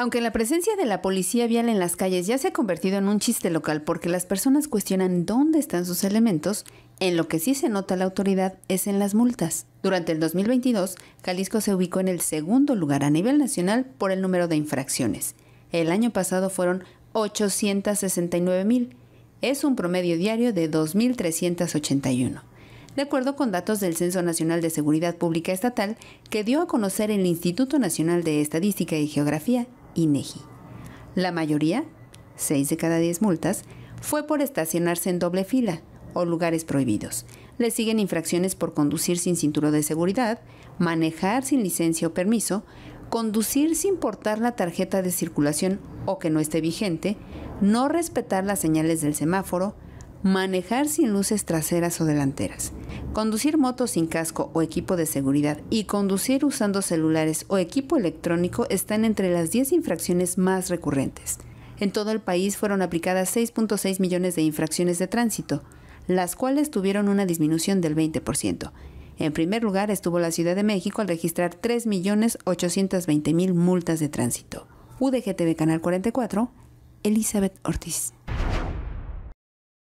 Aunque la presencia de la policía vial en las calles ya se ha convertido en un chiste local porque las personas cuestionan dónde están sus elementos, en lo que sí se nota la autoridad es en las multas. Durante el 2022, Jalisco se ubicó en el segundo lugar a nivel nacional por el número de infracciones. El año pasado fueron 869 mil. Es un promedio diario de 2.381 de acuerdo con datos del Censo Nacional de Seguridad Pública Estatal que dio a conocer el Instituto Nacional de Estadística y Geografía INEGI. La mayoría, 6 de cada 10 multas, fue por estacionarse en doble fila o lugares prohibidos. Le siguen infracciones por conducir sin cinturón de seguridad, manejar sin licencia o permiso, conducir sin portar la tarjeta de circulación o que no esté vigente, no respetar las señales del semáforo, manejar sin luces traseras o delanteras. Conducir motos sin casco o equipo de seguridad y conducir usando celulares o equipo electrónico están entre las 10 infracciones más recurrentes. En todo el país fueron aplicadas 6.6 millones de infracciones de tránsito, las cuales tuvieron una disminución del 20%. En primer lugar estuvo la Ciudad de México al registrar 3.820.000 multas de tránsito. UDGTV Canal 44, Elizabeth Ortiz.